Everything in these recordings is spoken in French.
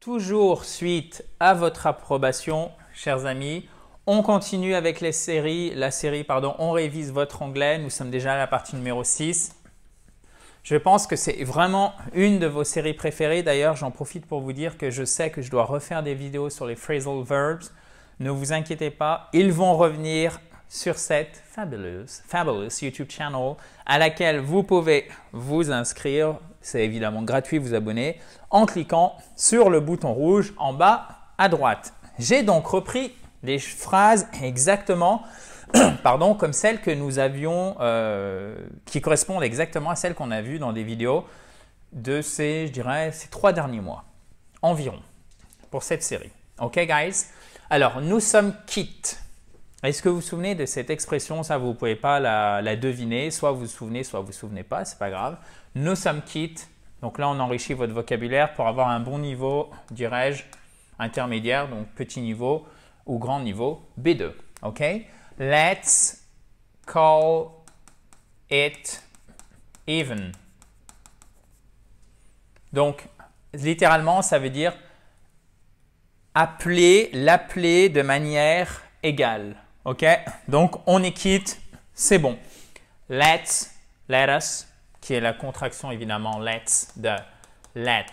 Toujours suite à votre approbation, chers amis, on continue avec les séries, la série, pardon, on révise votre anglais. Nous sommes déjà à la partie numéro 6. Je pense que c'est vraiment une de vos séries préférées. D'ailleurs, j'en profite pour vous dire que je sais que je dois refaire des vidéos sur les phrasal verbs. Ne vous inquiétez pas, ils vont revenir sur cette fabuleuse, fabulous YouTube channel à laquelle vous pouvez vous inscrire. C'est évidemment gratuit, vous abonner en cliquant sur le bouton rouge en bas à droite. J'ai donc repris les phrases exactement pardon, comme celles que nous avions, euh, qui correspondent exactement à celles qu'on a vues dans des vidéos de ces, je dirais, ces trois derniers mois environ pour cette série. Ok, guys? Alors, nous sommes quittes. Est-ce que vous vous souvenez de cette expression Ça, vous ne pouvez pas la, deviner. Soit vous vous souvenez, soit vous ne vous souvenez pas. C'est pas grave. Nous sommes quittes. Donc là, on enrichit votre vocabulaire pour avoir un bon niveau, dirais-je, intermédiaire, donc petit niveau ou grand niveau, B2. OK Let's call it even. Donc, littéralement, ça veut dire appeler, l'appeler de manière égale. OK Donc, on est quitte, c'est bon. Let's, let us, qui est la contraction évidemment let's de let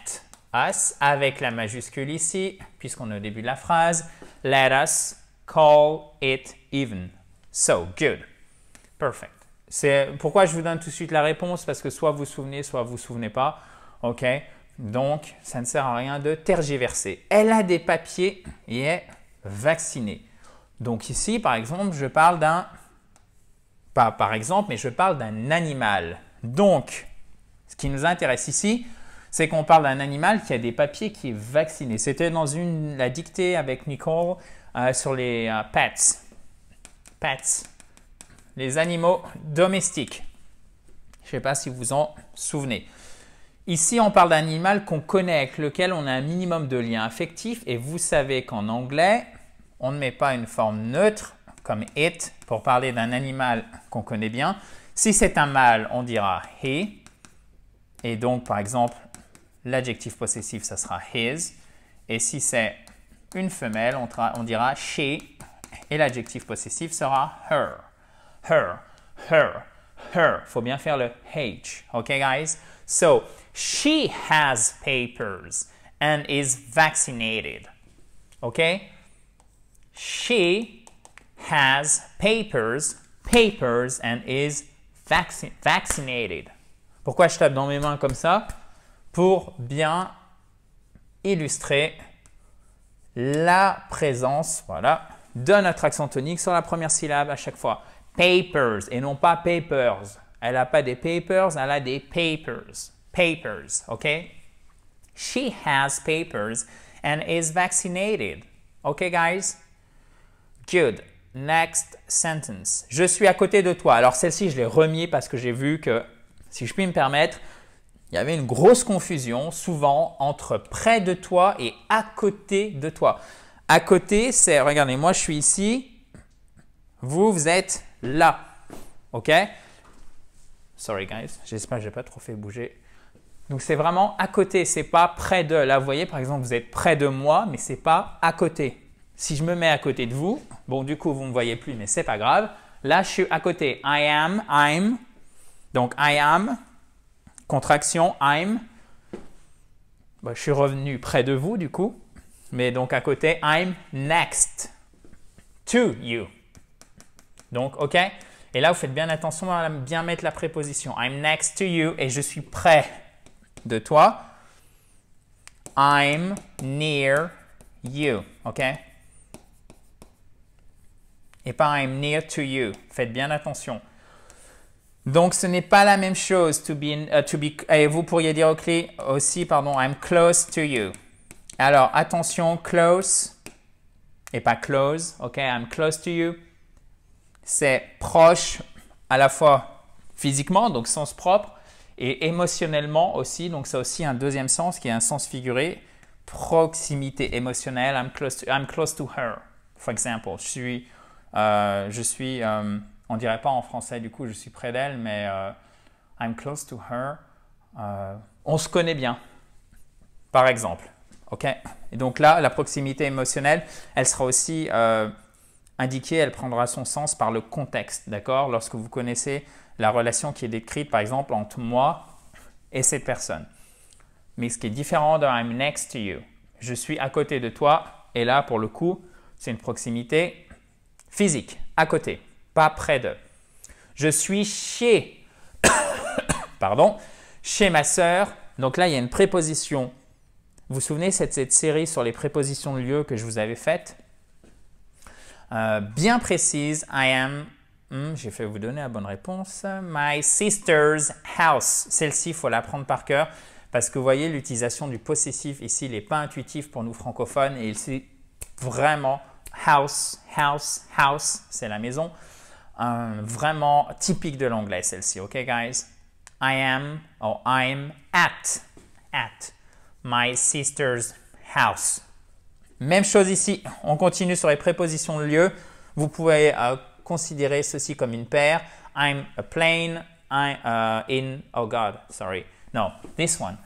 us, avec la majuscule ici, puisqu'on est au début de la phrase. Let us call it even. So, good. Perfect. C'est pourquoi je vous donne tout de suite la réponse, parce que soit vous vous souvenez, soit vous ne souvenez pas. OK donc, ça ne sert à rien de tergiverser. Elle a des papiers et est vaccinée. Donc ici, par exemple, je parle d'un... Pas par exemple, mais je parle d'un animal. Donc, ce qui nous intéresse ici, c'est qu'on parle d'un animal qui a des papiers qui est vacciné. C'était dans une, la dictée avec Nicole euh, sur les euh, pets. Pets. Les animaux domestiques. Je ne sais pas si vous en souvenez. Ici, on parle d'un animal qu'on connaît, avec lequel on a un minimum de lien affectif. Et vous savez qu'en anglais, on ne met pas une forme neutre comme it pour parler d'un animal qu'on connaît bien. Si c'est un mâle, on dira he. Et donc, par exemple, l'adjectif possessif, ça sera his. Et si c'est une femelle, on, dira she. Et l'adjectif possessif sera her. Her, her, her. faut bien faire le H. OK, guys? So, she has papers and is vaccinated. OK? She has papers, papers and is vaccinated. Pourquoi je tape dans mes mains comme ça Pour bien illustrer la présence, voilà, de notre accent tonique sur la première syllabe à chaque fois. Papers et non pas papers. Elle n'a pas des papers, elle a des papers. Papers, ok She has papers and is vaccinated. OK, guys Good. Next sentence. Je suis à côté de toi. Alors celle-ci, je l'ai remis parce que j'ai vu que, si je puis me permettre, il y avait une grosse confusion souvent entre près de toi et à côté de toi. À côté, c'est, regardez, moi je suis ici, vous, vous êtes là. OK Sorry guys, j'espère que je n'ai pas trop fait bouger. Donc c'est vraiment à côté, c'est pas près de. Là, vous voyez, par exemple, vous êtes près de moi, mais c'est pas à côté. Si je me mets à côté de vous, bon, du coup, vous ne me voyez plus, mais c'est pas grave. Là, je suis à côté. I am, I'm. Donc, I am, contraction, I'm. Bah, je suis revenu près de vous, du coup. Mais donc, à côté, I'm next to you. Donc, OK Et là, vous faites bien attention à bien mettre la préposition. I'm next to you et je suis près de toi. I'm near you. OK et pas I'm near to you. Faites bien attention. Donc ce n'est pas la même chose to be, euh, to be et vous pourriez dire clé aussi pardon I'm close to you. Alors attention close et pas close, OK I'm close to you. C'est proche à la fois physiquement donc sens propre et émotionnellement aussi donc c'est aussi un deuxième sens qui est un sens figuré proximité émotionnelle I'm close to, I'm close to her for example. Je suis euh, je suis, euh, on dirait pas en français du coup, je suis près d'elle, mais euh, I'm close to her. on se connaît bien, par exemple. Ok. Et donc là, la proximité émotionnelle, elle sera aussi indiquée, elle prendra son sens par le contexte, d'accord Lorsque vous connaissez la relation qui est décrite, par exemple, entre moi et cette personne. Mais ce qui est différent de I'm next to you, je suis à côté de toi, et là, pour le coup, c'est une proximité Physique, à côté, pas près de. Je suis chez, pardon, chez ma sœur. Donc là, il y a une préposition. Vous vous souvenez cette, cette série sur les prépositions de lieu que je vous avais faite euh, Bien précise, I am, hmm, j'ai fait vous donner la bonne réponse, my sister's house. Celle-ci, il faut l'apprendre par cœur parce que vous voyez, l'utilisation du possessif ici, il n'est pas intuitif pour nous francophones et il s'est vraiment house, house, house, c'est la maison. vraiment typique de l'anglais celle-ci, ok guys? I am or oh, I'm at, at my sister's house. Même chose ici, on continue sur les prépositions de lieu. Vous pouvez euh, considérer ceci comme une paire. I'm a plane, I'm euh, in, oh god, sorry. No, this one.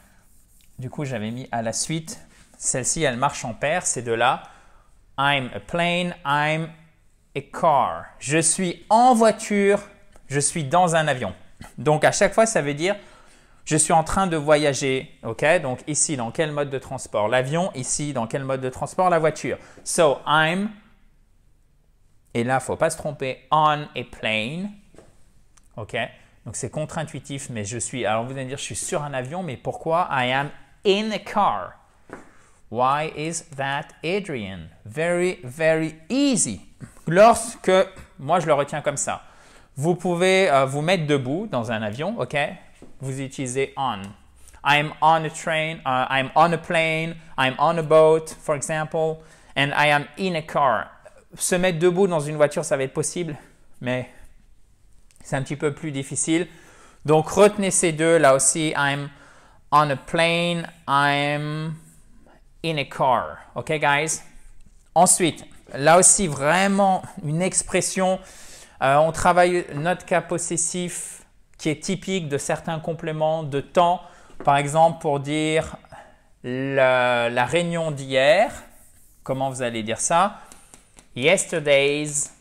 Du coup, j'avais mis à la suite. Celle-ci, elle marche en paire, c'est de là I'm a plane, I'm a car. Je suis en voiture, je suis dans un avion. Donc à chaque fois, ça veut dire je suis en train de voyager. OK Donc ici, dans quel mode de transport L'avion. Ici, dans quel mode de transport La voiture. So I'm. Et là, faut pas se tromper. On a plane. OK Donc c'est contre-intuitif, mais je suis. Alors vous allez me dire, je suis sur un avion, mais pourquoi I am in a car Why is that Adrian? Very, very easy. Lorsque, moi je le retiens comme ça, vous pouvez euh, vous mettre debout dans un avion, ok? Vous utilisez on. I'm on a train, euh, I'm on a plane, I'm on a boat, for example, and I am in a car. Se mettre debout dans une voiture, ça va être possible, mais c'est un petit peu plus difficile. Donc retenez ces deux là aussi. I'm on a plane, I'm in a car. OK, guys? Ensuite, là aussi, vraiment une expression. Euh, on travaille notre cas possessif qui est typique de certains compléments de temps. Par exemple, pour dire la, la réunion d'hier, comment vous allez dire ça? Yesterday's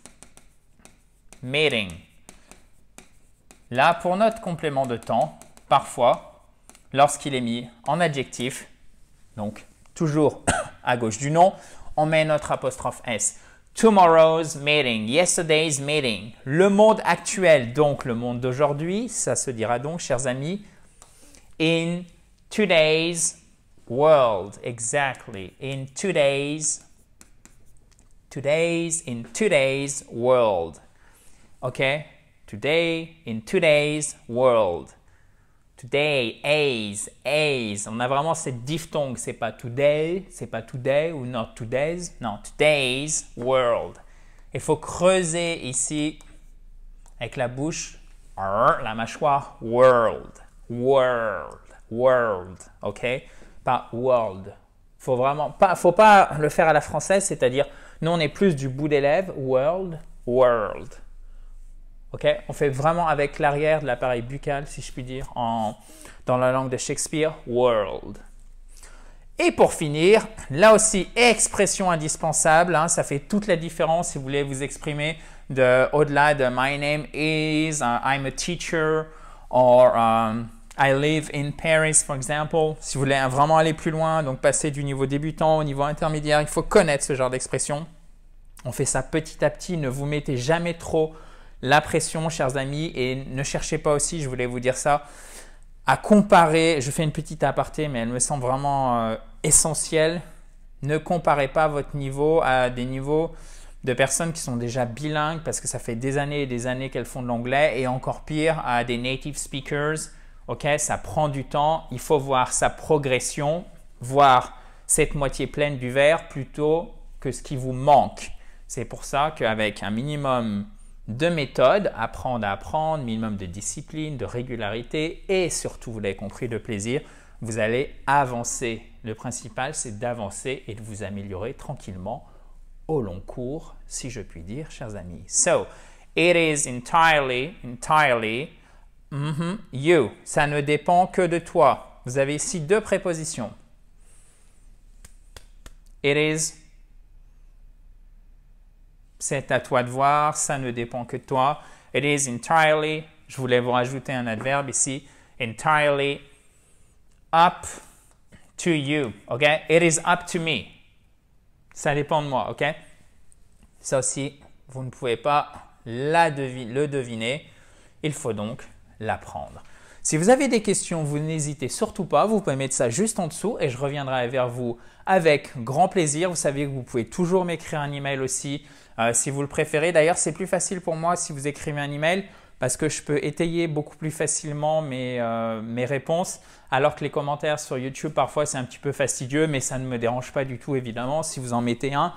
meeting. Là, pour notre complément de temps, parfois, lorsqu'il est mis en adjectif, donc toujours à gauche du nom, on met notre apostrophe S. Tomorrow's meeting, yesterday's meeting, le monde actuel, donc le monde d'aujourd'hui, ça se dira donc, chers amis, in today's world, exactly, in today's, today's, in today's world, ok, today, in today's world. Today, A's, A's. On a vraiment cette diphtongue. C'est pas today, c'est pas today ou not today's. Non, today's world. Il faut creuser ici avec la bouche, la mâchoire, world, world, world. OK Pas world. Faut vraiment pas, faut pas le faire à la française, c'est-à-dire, nous on est plus du bout des lèvres, world, world. On fait vraiment avec l'arrière de l'appareil buccal, si je puis dire, dans la langue de Shakespeare, world. Et pour finir, là aussi, expression indispensable. Hein, ça fait toute la différence si vous voulez vous exprimer de, au-delà de My name is, uh, I'm a teacher, or um, I live in Paris, par exemple. Si vous voulez vraiment aller plus loin, donc passer du niveau débutant au niveau intermédiaire, il faut connaître ce genre d'expression. On fait ça petit à petit. Ne vous mettez jamais trop la pression, chers amis, et ne cherchez pas aussi, je voulais vous dire ça, à comparer, je fais une petite aparté, mais elle me semble vraiment euh, essentielle, ne comparez pas votre niveau à des niveaux de personnes qui sont déjà bilingues parce que ça fait des années et des années qu'elles font de l'anglais et encore pire à des native speakers. Ok, ça prend du temps. Il faut voir sa progression, voir cette moitié pleine du verre plutôt que ce qui vous manque. C'est pour ça qu'avec un minimum deux méthodes, apprendre à apprendre, minimum de discipline, de régularité et surtout, vous l'avez compris, de plaisir, vous allez avancer. Le principal, c'est d'avancer et de vous améliorer tranquillement au long cours, si je puis dire, chers amis. So, it is entirely, entirely mm-hmm, you. Ça ne dépend que de toi. Vous avez ici deux prépositions. It is c'est à toi de voir, ça ne dépend que de toi. It is entirely, je voulais vous rajouter un adverbe ici, entirely up to you, ok? It is up to me. Ça dépend de moi, ok? Ça aussi, vous ne pouvez pas la le deviner, il faut donc l'apprendre. Si vous avez des questions, vous n'hésitez surtout pas, vous pouvez mettre ça juste en dessous et je reviendrai vers vous avec grand plaisir. Vous savez que vous pouvez toujours m'écrire un email aussi euh, si vous le préférez. D'ailleurs, c'est plus facile pour moi si vous écrivez un email parce que je peux étayer beaucoup plus facilement mes, euh, mes réponses, alors que les commentaires sur YouTube, parfois, c'est un petit peu fastidieux, mais ça ne me dérange pas du tout, évidemment, si vous en mettez un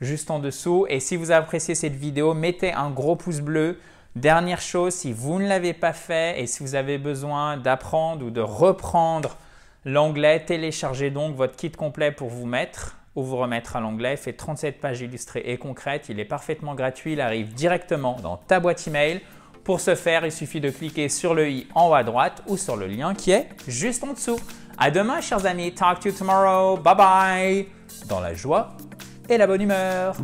juste en dessous. Et si vous appréciez cette vidéo, mettez un gros pouce bleu. Dernière chose, si vous ne l'avez pas fait et si vous avez besoin d'apprendre ou de reprendre l'anglais, téléchargez donc votre kit complet pour vous mettre ou vous remettre à l'anglais. Il fait 37 pages illustrées et concrètes. Il est parfaitement gratuit. Il arrive directement dans ta boîte email. Pour ce faire, il suffit de cliquer sur le i en haut à droite ou sur le lien qui est juste en dessous. À demain, chers amis. Talk to you tomorrow. Bye bye. Dans la joie et la bonne humeur.